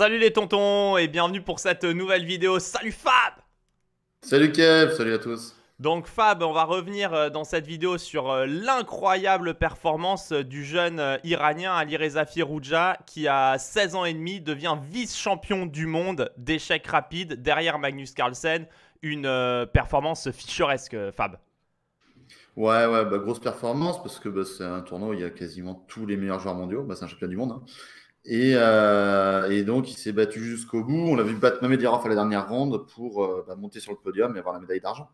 Salut les tontons et bienvenue pour cette nouvelle vidéo. Salut Fab Salut Kev, salut à tous donc Fab, on va revenir euh, dans cette vidéo sur euh, l'incroyable performance euh, du jeune iranien Ali Reza Firouja qui à 16 ans et demi devient vice-champion du monde d'échecs rapides derrière Magnus Carlsen. Une performance ficheresque Fab. Ouais, ouais, bah, grosse performance parce que bah, c'est un tournoi où il y a quasiment tous les meilleurs joueurs mondiaux. Bah, c'est un champion du monde. Hein. Euh, et, donc, il s'est battu jusqu'au bout. On l'a vu battre Mamedirov à la dernière ronde pour euh, bah, monter sur le podium et avoir la médaille d'argent.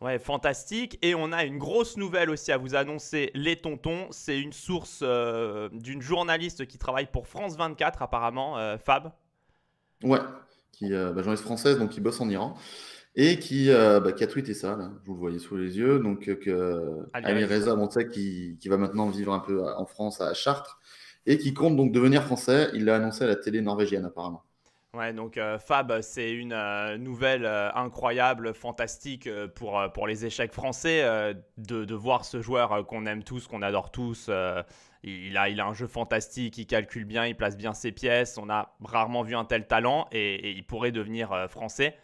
Ouais, fantastique. Et on a une grosse nouvelle aussi à vous annoncer, les tontons. C'est une source euh, d'une journaliste qui travaille pour France 24, apparemment, Fab. Ouais, qui bah, journaliste française, donc qui bosse en Iran. Et qui, bah, a tweeté ça, vous le voyez sous les yeux. Donc, que Reza Montek, qui va maintenant vivre un peu en France, à Chartres et qui compte donc devenir français. Il l'a annoncé à la télé norvégienne apparemment. Ouais, donc euh, Fab, c'est une euh, nouvelle euh, incroyable, fantastique pour, pour les échecs français de, voir ce joueur qu'on aime tous, qu'on adore tous. il, a, il a un jeu fantastique, il calcule bien, il place bien ses pièces. On a rarement vu un tel talent et, il pourrait devenir français.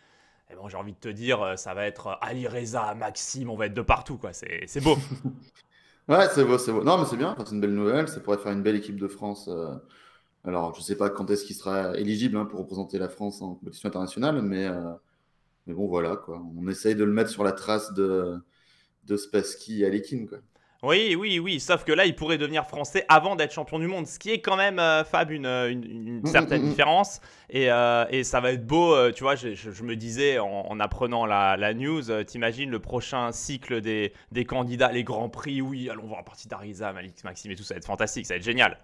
Et bon, j'ai envie de te dire, ça va être Ali Reza, Maxime, on va être de partout, quoi. C'est beau. Ouais, c'est beau, c'est beau. Non, mais c'est bien, c'est une belle nouvelle. Ça pourrait faire une belle équipe de France. Euh. Alors, je sais pas quand est-ce qu'il sera éligible hein, pour représenter la France en compétition internationale, mais, euh, mais bon, voilà, quoi. On essaye de le mettre sur la trace de, de Spassky et Alekhine, quoi. Oui, oui, oui, sauf que là, il pourrait devenir français avant d'être champion du monde, ce qui est quand même, euh, Fab, une, certaine différence. Et, ça va être beau, euh, tu vois, je, me disais en, apprenant la, news, euh, t'imagines le prochain cycle des, candidats, les grands prix, oui, allons voir partie d'Arisa, Malik, Maxime et tout, ça va être fantastique, ça va être génial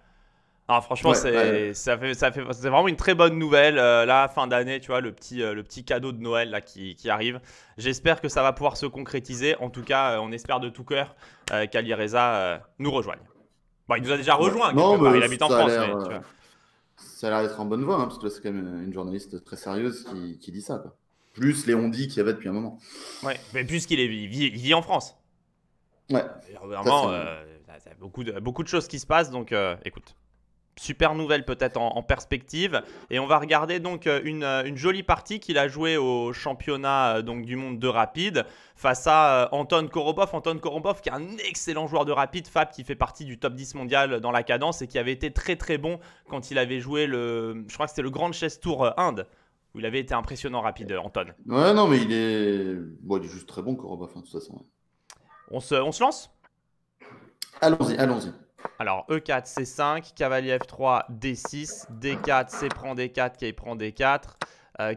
franchement, c'est ça fait, ça fait, vraiment une très bonne nouvelle la euh, là fin d'année, tu vois le petit euh, le petit cadeau de Noël là qui, arrive. J'espère que ça va pouvoir se concrétiser. En tout cas, euh, on espère de tout cœur qu'Alireza nous rejoigne. Bon, il nous a déjà rejoint. Non, il habite en France. Ça a l'air d'être en bonne voie hein, parce que c'est quand même une journaliste très sérieuse qui, dit ça. Plus les dit qu'il y avait depuis un moment. Ouais, mais puisqu'il est vit, en France. Ouais. Vraiment, beaucoup de beaucoup de choses qui se passent donc écoute super nouvelle peut-être en, perspective. Et on va regarder donc euh, euh, une, jolie partie qu'il a jouée au championnat euh, donc, du monde de rapide face à Anton Korobov. Anton Korobov qui est un excellent joueur de rapide, Fab qui fait partie du top 10 mondial dans la cadence et qui avait été très très bon quand il avait joué le, je crois que c'était le Grand Chess Tour Inde. Où il avait été impressionnant rapide, Anton. Ouais, non, mais il est, bon, il est juste très bon, Korobov, hein, de toute façon. On on se lance Allons-y, allons-y. Alors E4, C5, cavalier F3, D6, D4, C prend D4, K prend D4,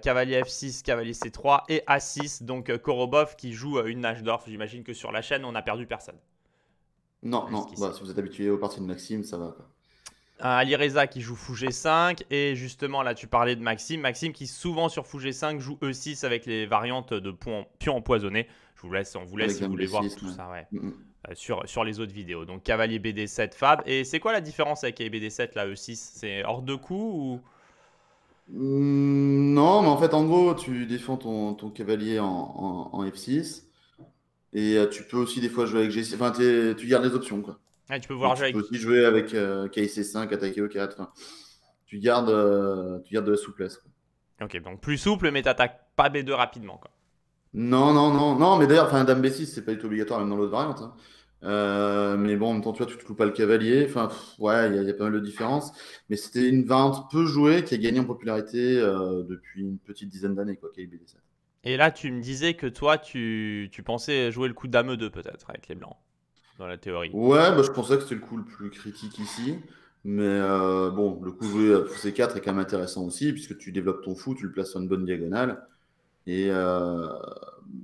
cavalier F6, cavalier C3 et A6. Donc euh, Korobov qui joue euh, une nage d'Orf. J'imagine que sur la chaîne, on n'a perdu personne. Non, non. Bah, si vous êtes habitué aux parties de Maxime, ça va. Euh, Ali qui joue Fou 5 Et justement, là, tu parlais de Maxime. Maxime qui, souvent sur Fou 5 joue E6 avec les variantes de pions empoisonné. Je vous laisse, on vous laisse si vous voulez voir tout ça. Mm, mm. Euh, sur, sur les autres vidéos. Donc cavalier BD7 Fab. Et c'est quoi la différence avec BD7 là E6 C'est hors de coup ou hmm, Non, mais en fait, en gros, tu défends ton, ton cavalier en, en, F6. Et euh, tu peux aussi des fois jouer avec G6. Enfin, tu gardes les options quoi. Ah, tu peux voir jouer aussi jouer avec kc 5 attaquer au 4. tu, gardes, euh, tu gardes de la souplesse. Quoi. Ok, donc plus souple, mais t'attaques pas B2 rapidement. Quoi. Non, non, non, non, mais d'ailleurs, enfin, Dame B6, c'est pas du obligatoire, même dans l'autre variante. Hein. Euh, mais bon, en même temps, tu vois, tu te coupes pas le cavalier. Enfin, ouais, il y, a- pas mal de différences. Mais c'était une variante peu jouée qui a gagné en popularité euh, depuis une petite dizaine d'années, quoi, KBD7. Et là, tu me disais que toi, tu, tu pensais jouer le coup dame 2 peut-être avec les blancs, dans la théorie. Ouais, bah, je pensais que c'était le coup le plus critique ici. Mais euh, bon, le coup joué à tous ces 4 est quand même intéressant aussi, puisque tu développes ton fou, tu le places sur une bonne diagonale. Euh,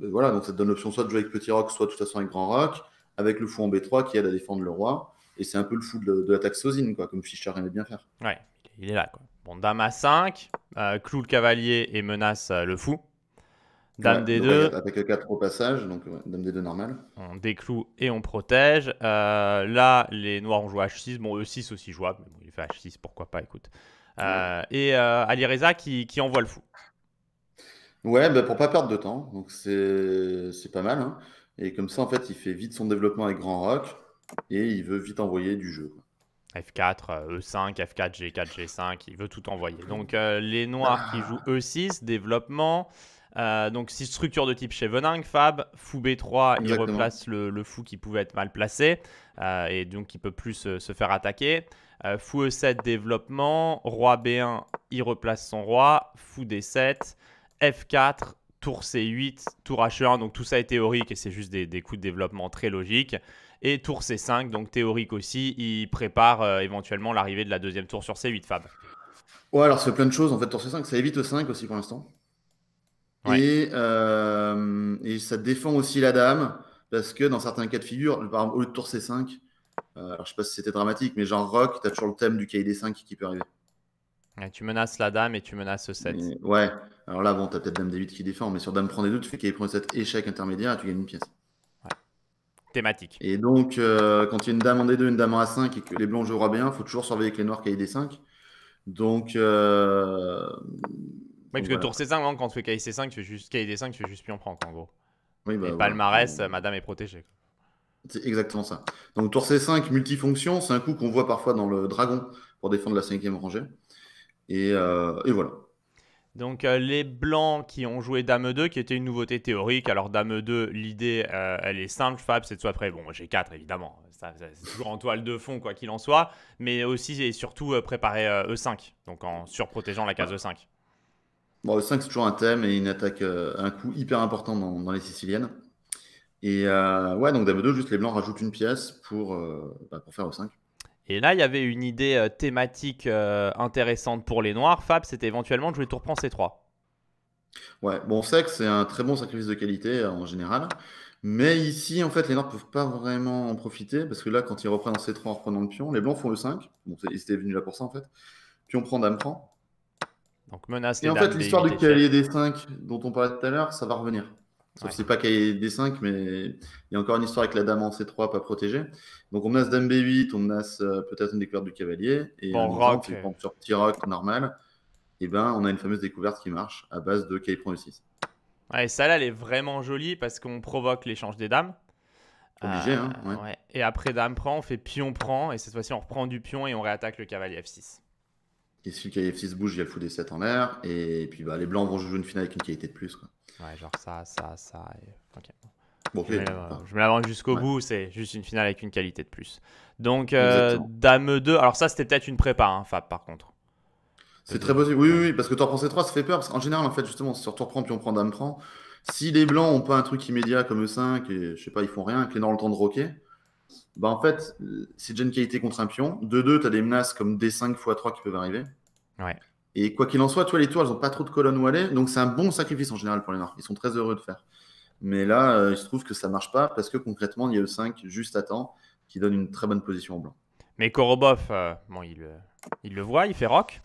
et voilà, donc ça te donne l'option soit de jouer avec petit rock, soit de toute façon avec grand rock, avec le fou en B3 qui aide à défendre le roi. Et c'est un peu le fou de, l'attaque sozine quoi, comme Fischer aimait bien faire. Ouais, il est là. Quoi. Bon, dame à 5, euh, clou le cavalier et menace euh, le fou. Dame D2. Avec 4 au passage, donc dame D2 normal. On décloue et on protège. Euh, là, les noirs ont joué H6. Bon, E6 aussi jouable, mais il fait H6, pourquoi pas, écoute. Et Alireza qui envoie le fou. Ouais, bah pour pas perdre de temps. Donc c'est pas mal. Hein. Et comme ça, en fait, il fait vite son développement avec Grand Rock et il veut vite envoyer du jeu. F4, E5, F4, G4, G5, il veut tout envoyer. Mmh. Donc euh, les noirs qui jouent ah. E6, développement. Euh, donc 6 structures de type chez Vening, Fab, Fou B3, il replace le, fou qui pouvait être mal placé euh, et donc qui peut plus se, faire attaquer. fou E7, développement, Roi B1, il replace son roi, Fou D7, F4, tour C8, tour H1, donc tout ça est théorique et c'est juste des, coups de développement très logiques. Et tour C5, donc théorique aussi, il prépare euh, éventuellement l'arrivée de la deuxième tour sur C8, Fab. Ouais, alors c'est plein de choses en fait, tour C5, ça évite e 5 aussi pour l'instant. Euh, et, ça défend aussi la dame, parce que dans certains cas de figure, par exemple, au tour C5, euh, alors je sais pas si c'était dramatique, mais genre rock, as toujours le thème du kd 5 qui peut arriver. tu menaces la dame et tu menaces e 7. ouais, alors là, bon, t'as peut-être Dame D8 qui défend, mais sur Dame prend des deux, tu fais qu'il prend cet échec intermédiaire et tu gagnes une pièce. Thématique. Et donc, euh, quand il y a une dame en D2, une dame en A5 et que les blancs jouent bien, b faut toujours surveiller que les noirs aient D5. Donc. Euh, oui, parce que tour C5, quand tu fais c 5 tu fais juste d 5 tu fais juste pion prend, en gros. Oui, bah et palmarès, madame est protégée. C'est exactement ça. Donc tour C5, multifonction, c'est un coup qu'on voit parfois dans le dragon pour défendre la cinquième rangée. et euh, voilà. Donc euh, les blancs qui ont joué Dame 2, qui était une nouveauté théorique. Alors Dame 2, l'idée, euh, elle est simple, Fab, c'est de soit prêt. Bon, j'ai 4 évidemment, c'est toujours en toile de fond, quoi qu'il en soit. Mais aussi et surtout euh, préparer E5, e donc en surprotégeant la case E5. Bon, E5, c'est toujours un thème et une attaque, un coup hyper important dans, les Siciliennes. Et ouais, donc Dame 2, juste les blancs rajoutent une pièce pour, bah, pour faire E5. Et là, il y avait une idée euh, thématique euh, intéressante pour les Noirs, Fab, c'était éventuellement de jouer tour prend C3. Ouais, bon, on sait que c'est un très bon sacrifice de qualité euh, en général. Mais ici, en fait, les Noirs ne peuvent pas vraiment en profiter parce que là, quand ils reprennent en C3 en reprenant le pion, les Blancs font le 5. Bon, ils étaient venus là pour ça, en fait. Puis on prend dame prend. Donc menace Et en fait, l'histoire du cavalier des 5 dont on parlait tout à l'heure, ça va revenir. Sauf ouais. c'est pas kd D5, mais il y a encore une histoire avec la dame en C3 pas protégée. Donc on menace dame B8, on menace euh, peut-être une découverte du cavalier. Et euh, on rock, sur petit rock normal, et ben on a une fameuse découverte qui marche à base de K prend 6 Ouais, ça là, elle est vraiment jolie parce qu'on provoque l'échange des dames. Obligé, hein, euh, ouais. Et après dame prend, on fait pion prend, et cette fois-ci on reprend du pion et on réattaque le cavalier F6. Et si le cavalier F6 bouge, il y a le fou des 7 en l'air, et puis bah, les blancs vont jouer une finale avec une qualité de plus. Quoi. Ouais, genre ça, ça, ça. Et... Ok. Bon, je, me l'avance jusqu'au bout, c'est juste une finale avec une qualité de plus. Donc, euh, Dame 2, alors ça c'était peut-être une prépa, hein, Fab, par contre. C'est très possible, oui, oui, parce que Tour en C3, ça fait peur, parce qu'en général, en fait, justement, sur Tour prend puis on prend Dame prend, si les Blancs ont pas un truc immédiat comme E5, et je sais pas, ils font rien, qu'ils qu'ils le temps de roquer, bah en fait, c'est déjà une qualité contre un pion. 2-2, tu as des menaces comme D5 x3 qui peuvent arriver. Ouais. Et quoi qu'il en soit, tous les tours, elles n'ont pas trop de colonnes aller, Donc, c'est un bon sacrifice en général pour les Noirs. Ils sont très heureux de faire. Mais là, euh, il se trouve que ça ne marche pas parce que concrètement, il y a le 5 juste à temps qui donne une très bonne position au blanc. Mais Korobov, euh, bon, euh, il, le voit, il fait rock.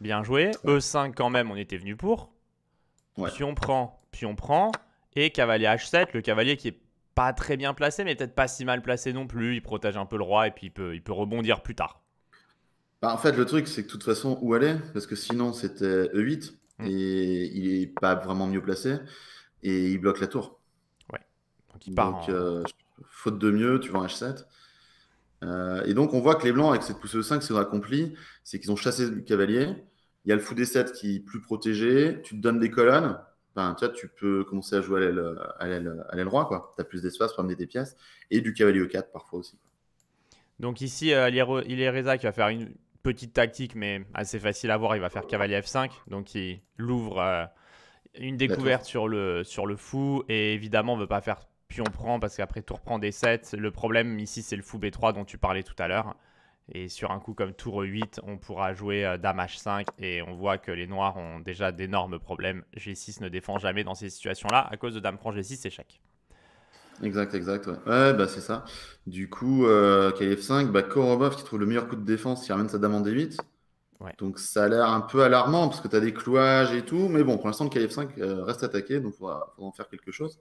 Bien joué. E5 quand même, on était venu pour. Puis on prend, puis on prend. Et cavalier H7, le cavalier qui est pas très bien placé, mais peut-être pas si mal placé non plus. Il protège un peu le roi et puis peut, il peut rebondir plus tard. Bah, en fait, le truc, c'est que de toute façon, où aller Parce que sinon, c'était E8 mm. et il n'est pas vraiment mieux placé et il bloque la tour. Ouais. Donc, il part euh, faute de mieux, tu vas en H7. Euh, et donc, on voit que les Blancs, avec cette poussée de 5, ce ont accompli, c'est qu'ils ont chassé le cavalier. Il y a le fou des 7 qui est plus protégé. Tu te donnes des colonnes. Enfin, tu, vois, tu peux commencer à jouer à l'aile roi. Tu as plus d'espace pour amener des pièces. Et du cavalier E4 parfois aussi. Donc ici, il est Reza qui va faire une, petite tactique, mais assez facile à voir. Il va faire cavalier F5, donc il l'ouvre euh, une découverte sur le, sur le fou. Et évidemment, on ne veut pas faire pion prend parce qu'après tour prend D7. Le problème ici, c'est le fou B3 dont tu parlais tout à l'heure. Et sur un coup comme tour 8, on pourra jouer euh, Dame H5 et on voit que les noirs ont déjà d'énormes problèmes. G6 ne défend jamais dans ces situations-là à cause de Dame prend G6 échec. Exact, exact. Ouais, bah, c'est ça. Du coup, euh, KF5, bah, Korobov qui trouve le meilleur coup de défense, qui ramène sa dame en D8. Ouais. Donc ça a l'air un peu alarmant parce que tu as des clouages et tout. Mais bon, pour l'instant, KF5 euh, reste attaqué, donc il faudra, en faire quelque chose.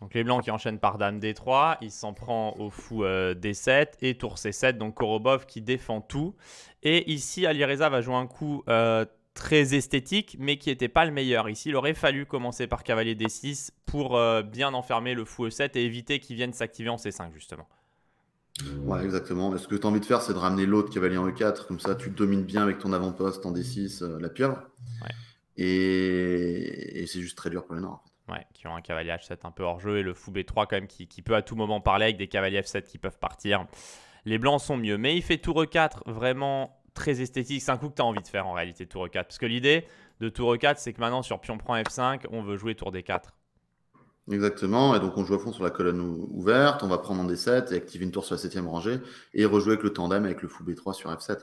Donc les Blancs qui enchaînent par Dame D3, il s'en prend au fou euh, D7 et Tour C7, donc Korobov qui défend tout. Et ici, Alireza va jouer un coup très esthétique, mais qui n'était pas le meilleur. Ici, il aurait fallu commencer par cavalier D6 pour euh, bien enfermer le fou E7 et éviter qu'il vienne s'activer en C5, justement. Ouais, exactement. Ce que tu as envie de faire, c'est de ramener l'autre cavalier en E4, comme ça tu domines bien avec ton avant-poste en D6 euh, la pieuvre. Et, c'est juste très dur pour les Noirs. Ouais, qui ont un cavalier H7 un peu hors jeu et le fou B3 quand même qui, qui peut à tout moment parler avec des cavaliers F7 qui peuvent partir. Les blancs sont mieux, mais il fait tour E4 vraiment très esthétique. C'est un coup que tu as envie de faire en réalité, tour E4. Parce que l'idée de tour E4, c'est que maintenant sur pion prend F5, on veut jouer tour D4. Exactement, et donc on joue à fond sur la colonne ouverte, on va prendre en D7 et activer une tour sur la 7 rangée et rejouer avec le tandem avec le fou B3 sur F7.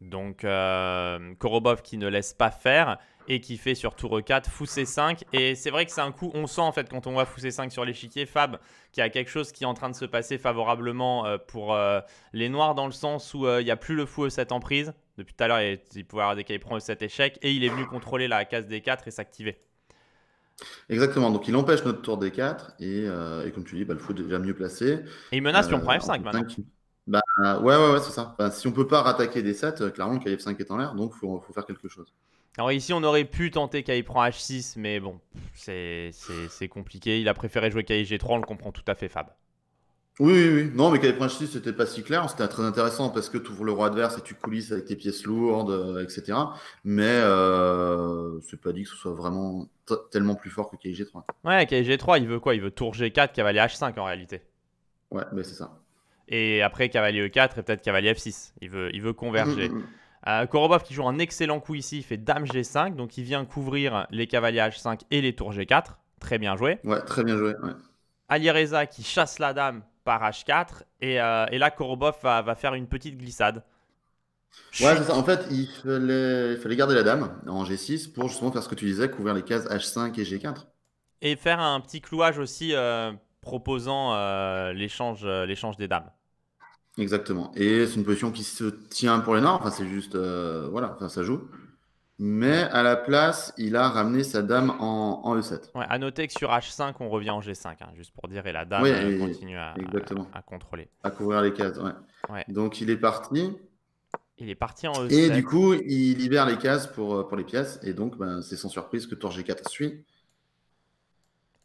Donc euh, Korobov qui ne laisse pas faire et qui fait sur tour 4 c 5. Et c'est vrai que c'est un coup, on sent en fait quand on voit c 5 sur l'échiquier, Fab, qui a quelque chose qui est en train de se passer favorablement euh, pour euh, les Noirs dans le sens où il n'y a plus le fou E7 en prise. Depuis tout à l'heure, il, pouvait avoir des prend E7 échec et il est venu contrôler la case D4 et s'activer. Exactement, donc il empêche notre tour D4 et, comme tu dis, bah, le fou est déjà mieux placé. Et il menace sur on prend F5 maintenant. Bah, ouais, ouais, ouais c'est ça. si on peut pas rattaquer des 7, euh, clairement, KF5 est en l'air, donc il faut, faut, faire quelque chose. Alors ici, on aurait pu tenter KI prend H6, mais bon, c'est compliqué. Il a préféré jouer kg G3, on le comprend tout à fait, Fab. Oui, oui, oui. Non, mais KF prend H6, c'était pas si clair. C'était très intéressant parce que tu ouvres le roi adverse et tu coulisses avec tes pièces lourdes, euh, etc. Mais euh, c'est pas dit que ce soit vraiment tellement plus fort que kg G3. Ouais, KI G3, il veut quoi Il veut tour G4, cavalier H5 en réalité. Ouais, mais c'est ça et après cavalier E4 et peut-être cavalier F6. Il veut, il veut converger. Mm, mm, mm. Euh, Korobov qui joue un excellent coup ici, il fait dame G5, donc il vient couvrir les cavaliers H5 et les tours G4. Très bien joué. Ouais, très bien joué. Ouais. Alireza qui chasse la dame par H4, euh, et, là Korobov va, faire une petite glissade. Ouais, En fait, il fallait, garder la dame en G6 pour justement faire ce que tu disais, couvrir les cases H5 et G4. Et faire un petit clouage aussi euh, proposant euh, l'échange, euh, l'échange des dames. Exactement. Et c'est une position qui se tient pour les normes Enfin, c'est juste, euh, voilà, enfin, ça joue. Mais à la place, il a ramené sa dame en, E7. E ouais, à noter que sur H5, on revient en G5, hein, juste pour dire, et la dame continue à, contrôler. À couvrir les cases, Donc il est parti. Il est parti en E7. Et du coup, il libère les cases pour, pour les pièces. Et donc, ben, c'est sans surprise que tour G4 suit.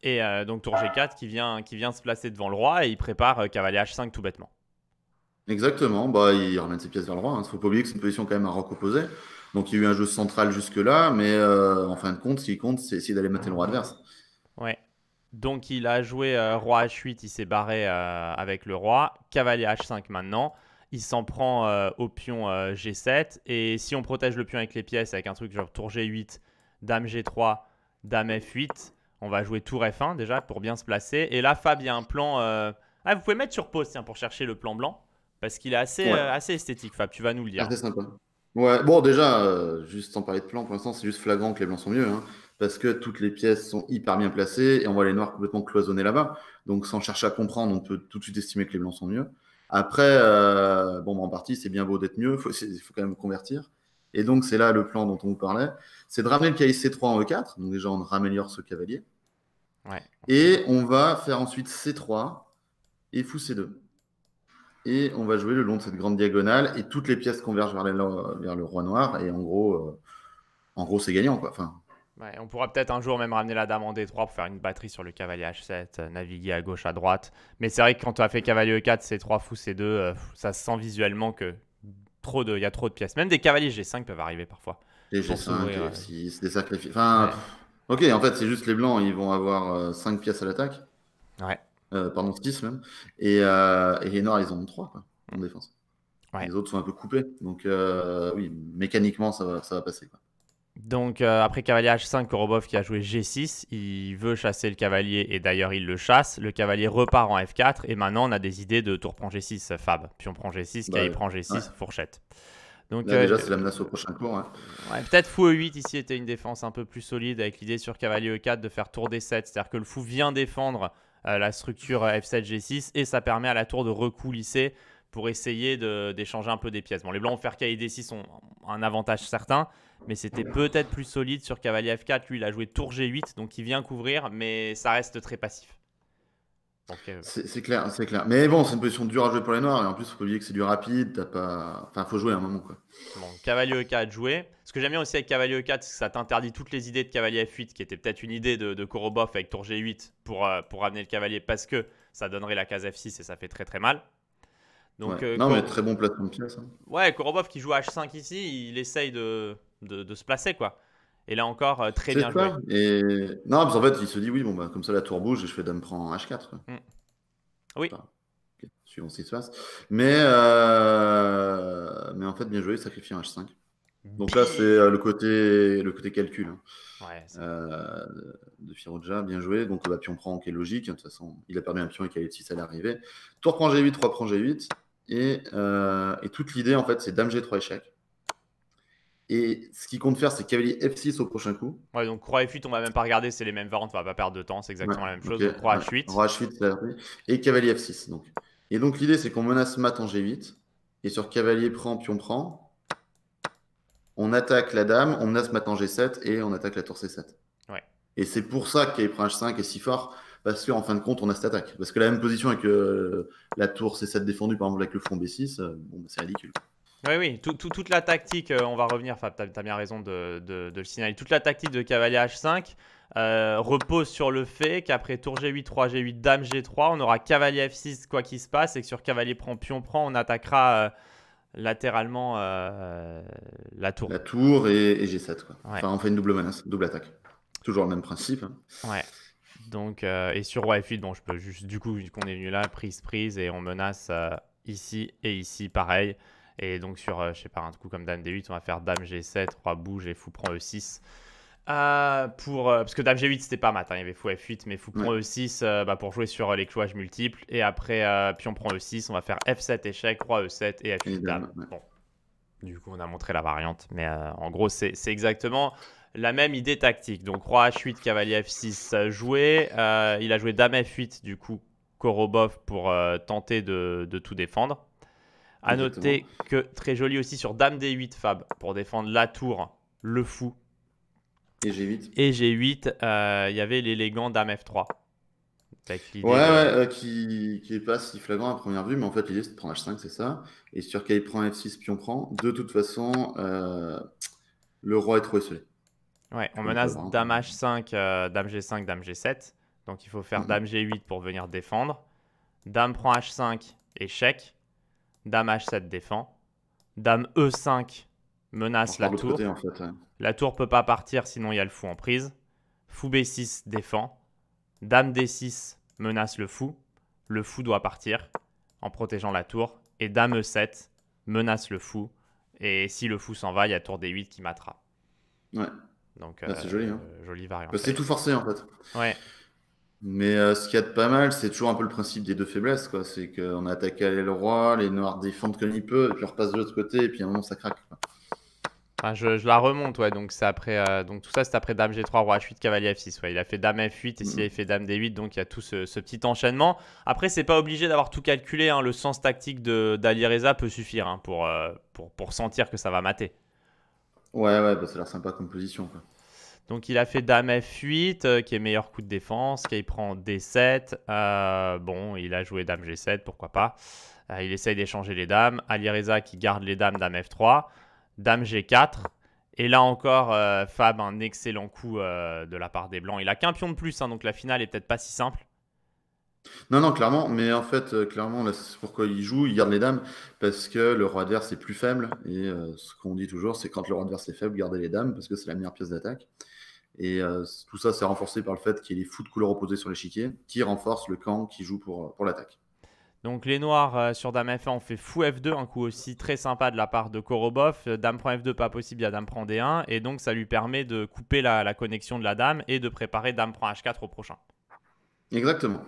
Et euh, donc tour G4 qui vient, qui vient se placer devant le roi et il prépare euh, cavalier H5 tout bêtement. Exactement, bah, il ramène ses pièces vers le roi. Il hein. ne faut pas oublier que c'est une position quand même à roc opposé. Donc il y a eu un jeu central jusque-là, mais euh, en fin de compte, ce qui compte, c'est essayer d'aller mater le roi adverse. Ouais. Donc il a joué roi H8, il s'est barré avec le roi. Cavalier H5 maintenant. Il s'en prend au pion G7. Et si on protège le pion avec les pièces, avec un truc genre tour G8, dame G3, dame F8, on va jouer tour F1 déjà pour bien se placer. Et là, Fab, il y a un plan. Euh, ah, vous pouvez mettre sur pause tiens, pour chercher le plan blanc. Parce qu'il est assez, euh, assez esthétique, Fab. Tu vas nous le dire. C'est sympa. Ouais, bon, déjà, euh, juste sans parler de plan, pour l'instant, c'est juste flagrant que les blancs sont mieux. Hein, parce que toutes les pièces sont hyper bien placées et on voit les noirs complètement cloisonnés là-bas. Donc, sans chercher à comprendre, on peut tout de suite estimer que les blancs sont mieux. Après, bon, en partie, c'est bien beau d'être mieux. Il faut, faut, quand même convertir. Et donc, c'est là le plan dont on vous parlait. C'est de ramener le c 3 en E4. Donc, déjà, on améliore ce cavalier. Et on va faire ensuite C3 et fou C2. Et on va jouer le long de cette grande diagonale. Et toutes les pièces convergent vers, vers le roi noir. Et en gros, euh, en gros c'est gagnant. Quoi. Enfin, on pourra peut-être un jour même ramener la dame en D3 pour faire une batterie sur le cavalier H7, euh, naviguer à gauche, à droite. Mais c'est vrai que quand tu as fait cavalier E4, C3, fou C2, euh, ça se sent visuellement que de, il y a trop de pièces. Même des cavaliers G5 peuvent arriver parfois. Les G5, les F6, des sacrifices. Enfin, ok, en fait, c'est juste les blancs, ils vont avoir 5 euh, pièces à l'attaque. Ouais. Euh, pardon, 6 même. Et, euh, et, les noirs, ils en ont 3 quoi, en défense. Ouais. Les autres sont un peu coupés. Donc, oui, mécaniquement, ça va, ça va passer. Quoi. Donc euh, après cavalier H5, Korobov qui a joué G6, il veut chasser le cavalier et d'ailleurs il le chasse. Le cavalier repart en F4 et maintenant on a des idées de tour prend G6, Fab. Puis on prend G6, bah, prend G6, fourchette. Donc, déjà, euh, c'est la menace au prochain tour. Hein. Peut-être fou E8 ici était une défense un peu plus solide avec l'idée sur cavalier E4 de faire tour D7. C'est-à-dire que le fou vient défendre euh, la structure F7-G6 et ça permet à la tour de recoulisser pour essayer d'échanger un peu des pièces. Bon, les blancs ont faire K D6 ont un avantage certain, mais c'était peut-être plus solide sur cavalier F4. Lui, il a joué tour G8, donc il vient couvrir, mais ça reste très passif. C'est clair, c'est clair. Mais bon, c'est une position dure à jouer pour les Noirs, et en plus, il faut oublier que c'est du rapide, t'as pas... faut jouer à un moment, quoi. cavalier E4 joué. Ce que j'aime bien aussi avec cavalier E4, c'est que ça t'interdit toutes les idées de cavalier F8, qui était peut-être une idée de, Korobov avec tour G8 pour, euh, pour ramener le cavalier, parce que ça donnerait la case F6 et ça fait très très mal. Donc, euh, non, mais très bon placement de pièce. Hein. Ouais, Korobov qui joue H5 ici, il essaye de, de, se placer, quoi. Et là encore, euh, très bien joué. Et... Non, parce en fait, il se dit oui, bon, bah, comme ça, la tour bouge et je fais Dame prend H4. Oui. Suivant ce qui se passe. Mais, euh, Mais en fait, bien joué, sacrifier en H5. Donc là, c'est euh, le côté, le côté calcul hein. de Firoja, bien joué. Donc le bah, pion prend qui est logique. Hein, de toute façon, il a perdu un pion et qu'il a 6 à l'arrivée. Tour prend G8, 3 prend G8. Et, et toute l'idée, en fait, c'est dame G3 échec. Et ce qu'il compte faire, c'est cavalier F6 au prochain coup. Ouais, donc roi F8, on va même pas regarder, c'est les mêmes variantes, on va pas perdre de temps, c'est exactement la même chose. roi H8. Roi H8, et cavalier F6. Donc. Et donc l'idée, c'est qu'on menace mat en G8. Et sur cavalier prend, pion prend. On attaque la dame, on menace mat en G7 et on attaque la tour C7. Ouais. Et c'est pour ça que prend H5 est si fort, parce qu'en fin de compte, on a cette attaque. Parce que la même position avec euh, la tour C7 défendue, par exemple, avec le front B6, euh, bon, bah, c'est ridicule. Oui, oui, toute la tactique, euh, on va revenir, enfin tu as, bien raison de, le signaler. Toute la tactique de cavalier H5 euh, repose sur le fait qu'après tour G8, 3 G8, dame G3, on aura cavalier F6 quoi qu'il se passe et que sur cavalier prend pion prend, on attaquera euh, latéralement la tour. La tour et, G7. Enfin, on fait une double menace, double attaque. Toujours le même principe. Hein. Donc, et sur roi F8, bon, je peux juste, du coup, vu qu'on est venu là, prise, prise, et on menace ici et ici, pareil. Et donc sur, euh, je sais pas, un coup comme Dame D8, on va faire Dame G7, Roi bouge et Fou prend E6. Euh, pour, euh, parce que Dame G8 c'était pas mat, il y avait Fou F8, mais Fou prend E6 bah, pour jouer sur les clouages multiples. Et après, Pion prend E6, on va faire F7 échec, Roi E7 et F8 Dame. Bon. Du coup, on a montré la variante, mais en gros, c'est exactement la même idée tactique. Donc Roi H8, Cavalier F6 joué. il a joué Dame F8, du coup, Korobov pour tenter de tout défendre. À noter que très joli aussi sur Dame D8 Fab pour défendre la tour, le fou. Et G8. Et G8, euh, il y avait l'élégant Dame F3. Ouais, euh, qui, qui pas si flagrant à première vue, mais en fait l'idée c'est de prendre H5, c'est ça. Et sur K prend F6, pion prend. De toute façon, euh, le roi est trop esselé. Ouais, on menace Dame H5, Dame G5, Dame G7. Donc il faut faire mhm. Dame G8 pour venir défendre. Dame prend H5, échec. Dame H7 défend. Dame E5 menace la tour. La tour peut pas partir, sinon il y a le fou en prise. Fou B6 défend. Dame D6 menace le fou. Le fou doit partir en protégeant la tour. Et Dame E7 menace le fou. Et si le fou s'en va, il y a tour D8 qui matera. Ouais. Donc, ah, c'est euh, joli. Hein. Euh, bah, c'est tout forcé en fait. Ouais. Mais euh, ce qu'il y a de pas mal, c'est toujours un peu le principe des deux faiblesses. quoi. C'est qu'on attaque à l'aile roi, les noirs défendent comme ils peuvent, et puis repasse de l'autre côté, et puis à un moment ça craque. Ah, je, la remonte, ouais. Donc, après, euh, donc tout ça, c'est après Dame G3, Roi H8, Cavalier F6. Il a fait Dame F8 et s'il mm. a fait Dame D8, donc il y a tout ce, petit enchaînement. Après, c'est pas obligé d'avoir tout calculé. Hein. Le sens tactique d'Ali Reza peut suffire hein, euh, pour, pour, sentir que ça va mater. Ouais, ouais, bah, ça a l'air sympa composition, Quoi. Donc il a fait Dame F8, euh, qui est meilleur coup de défense, qui prend D7. Euh, bon, il a joué Dame G7, pourquoi pas. Euh, il essaye d'échanger les dames. Alireza qui garde les dames, Dame F3, Dame G4. Et là encore, Fab, un excellent coup de la part des Blancs. Il a qu'un pion de plus, hein, donc la finale est peut-être pas si simple. Non, non, clairement, mais en fait, clairement, c'est pourquoi il joue, il garde les dames, parce que le roi adverse est plus faible, et ce qu'on dit toujours, c'est quand le roi adverse est faible, gardez les dames, parce que c'est la meilleure pièce d'attaque. Et euh, tout ça, c'est renforcé par le fait qu'il y ait les fous de couleur opposées sur l'échiquier qui renforce le camp qui joue pour, pour l'attaque. Donc les noirs euh, sur Dame F1 ont fait fou F2, un coup aussi très sympa de la part de Korobov. Euh, Dame prend F2, pas possible, il y a Dame prend D1. Et donc ça lui permet de couper la, la connexion de la Dame et de préparer Dame prend H4 au prochain. Exactement.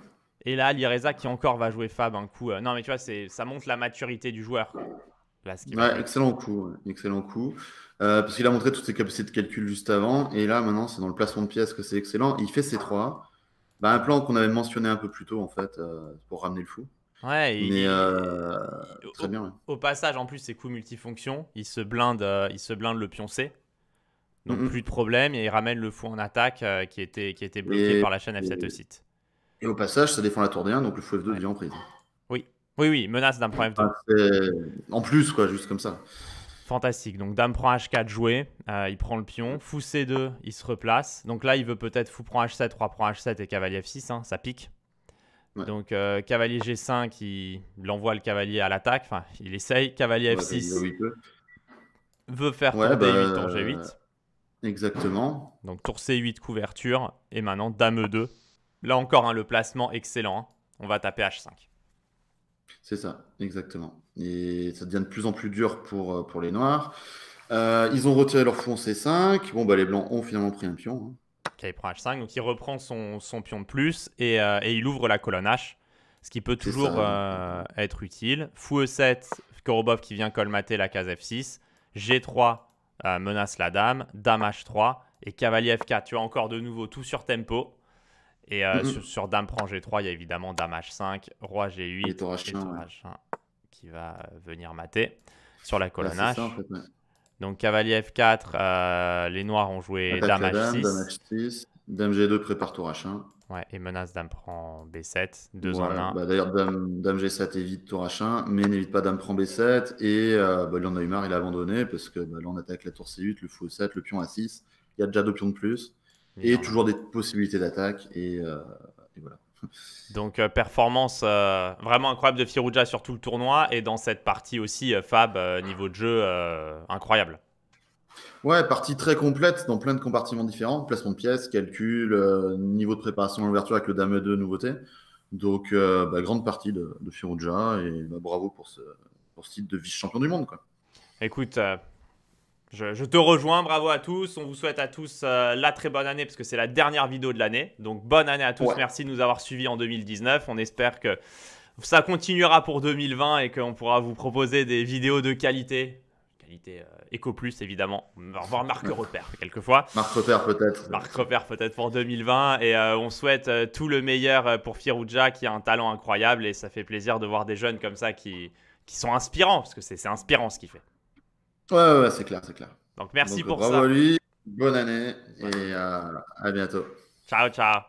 Et là, Lireza qui encore va jouer Fab un coup. non, mais tu vois, ça montre la maturité du joueur. ouais, excellent coup, excellent coup. Euh, parce qu'il a montré toutes ses capacités de calcul juste avant. Et là, maintenant, c'est dans le placement de pièces que c'est excellent. Il fait c trois. Bah, un plan qu'on avait mentionné un peu plus tôt, en fait, euh, pour ramener le fou. Ouais, il, euh, très au, bien, au, passage, en plus, ses coups multifonctions, il se blinde, euh, il se blinde le pion C. Donc plus de problème. Et il ramène le fou en attaque qui, était, qui était bloqué par la chaîne F7 site. Et au passage, ça défend la tour D1, donc le fou F2 devient en prise. Oui, oui, oui, menace d'un point F2. Ah, en plus, quoi, juste comme ça. Fantastique. Donc dame prend h4 joué, euh, il prend le pion, fou c2, il se replace. Donc là, il veut peut-être fou prend h7, roi prend h7 et cavalier f6, hein, ça pique. Donc euh, cavalier g5, il... envoie le cavalier à l'attaque, enfin il essaye, cavalier f6 bah, veut faire tour d8, tour g8. Exactement. Donc tour c8 couverture et maintenant dame e2. Là encore hein, le placement excellent, hein. on va taper h5. C'est ça, exactement. Et ça devient de plus en plus dur pour, euh, pour les Noirs. Euh, ils ont retiré leur fou en C5. Bon, bah, les Blancs ont finalement pris un pion. il prend H5. Donc, il reprend son, pion de plus euh, et, il ouvre la colonne H. Ce qui peut toujours être utile. Fou E7, Korobov qui vient colmater la case F6. G3 menace la dame. Dame H3. Et cavalier F4. Tu as encore de nouveau tout sur tempo. Et euh, sur, Dame prend G3, il y a évidemment Dame H5, Roi G8 et Tour H1, qui va euh, venir mater sur la colonne bah, H. Donc cavalier F4, euh, les noirs ont joué Dame, H6. Dame G2 prépare Tour H1. Ouais, et menace Dame prend B7, 2 en 1. Bah, d'ailleurs, dame, G7 évite Tour H1, mais n'évite pas Dame prend B7. Et euh, bah, en a eu marre, il a abandonné, parce que là on attaque la Tour C8, le fou 7 le pion A6. Il y a déjà deux pions de plus. Et toujours des possibilités d'attaque. Et, euh, voilà. Donc, euh, performance euh, vraiment incroyable de Firouja sur tout le tournoi. Et dans cette partie aussi, Fab, niveau de jeu, incroyable. Ouais, partie très complète dans plein de compartiments différents placement de pièces, calcul, niveau de préparation à l'ouverture avec le Dame 2, nouveauté. Donc, bah, grande partie de, de Firouja. Et bah, bravo pour ce, pour ce titre de vice-champion du monde. Quoi. Écoute, je, te rejoins, bravo à tous. On vous souhaite à tous euh, la très bonne année parce que c'est la dernière vidéo de l'année. Donc bonne année à tous. Merci de nous avoir suivis en 2019. On espère que ça continuera pour 2020 et qu'on pourra vous proposer des vidéos de qualité. Qualité éco euh, Plus, évidemment. Voir Marc Repère, quelquefois. Marc Repère, peut-être. Marc Repère, peut-être pour 2020. Et euh, on souhaite tout le meilleur pour Firouja qui a un talent incroyable et ça fait plaisir de voir des jeunes comme ça qui, qui sont inspirants parce que c'est inspirant ce qu'il fait. Ouais, ouais, c'est clair, c'est clair. Donc merci pour ça. Bravo lui, bonne année et euh, à bientôt. Ciao, ciao.